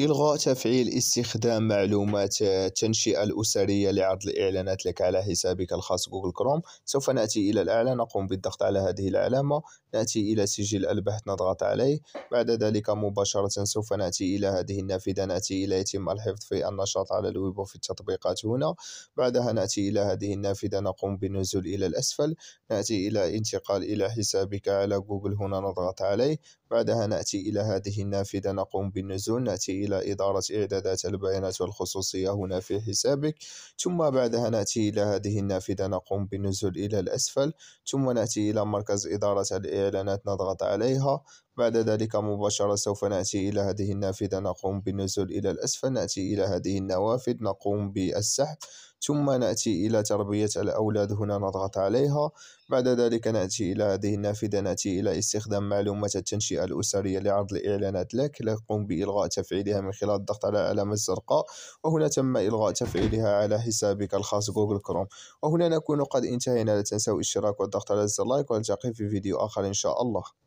إلغاء تفعيل استخدام معلومات آه، التنشئة الأسرية لعرض الإعلانات لك على حسابك الخاص جوجل كروم سوف نأتي إلى الأعلى نقوم بالضغط على هذه العلامة نأتي إلى سجل البحث نضغط عليه بعد ذلك مباشرة سوف نأتي إلى هذه النافذة نأتي إلى يتم الحفظ في النشاط على الويب وفي التطبيقات هنا بعدها نأتي إلى هذه النافذة نقوم بالنزول إلى الأسفل نأتي إلى انتقال إلى حسابك على جوجل هنا نضغط عليه بعدها نأتي إلى هذه النافذة نقوم بالنزول نأتي إلى إدارة إعدادات البيانات والخصوصية هنا في حسابك ثم بعدها نأتي إلى هذه النافذة نقوم بالنزول إلى الأسفل ثم نأتي إلى مركز إدارة الإعلانات نضغط عليها بعد ذلك مباشرة سوف نأتي إلى هذه النافذة نقوم بالنزول إلى الأسفل نأتي إلى هذه النوافذ نقوم بالسحب ثم نأتي إلى تربية الأولاد هنا نضغط عليها بعد ذلك نأتي إلى هذه النافذة نأتي إلى استخدام معلومات التنشئة الأسرية لعرض الإعلانات لك نقوم بإلغاء تفعيلها من خلال الضغط على العلامة الزرقاء وهنا تم إلغاء تفعيلها على حسابك الخاص جوجل كروم وهنا نكون قد انتهينا لا تنسوا الاشتراك والضغط على زر لايك ونلتقي في فيديو آخر إن شاء الله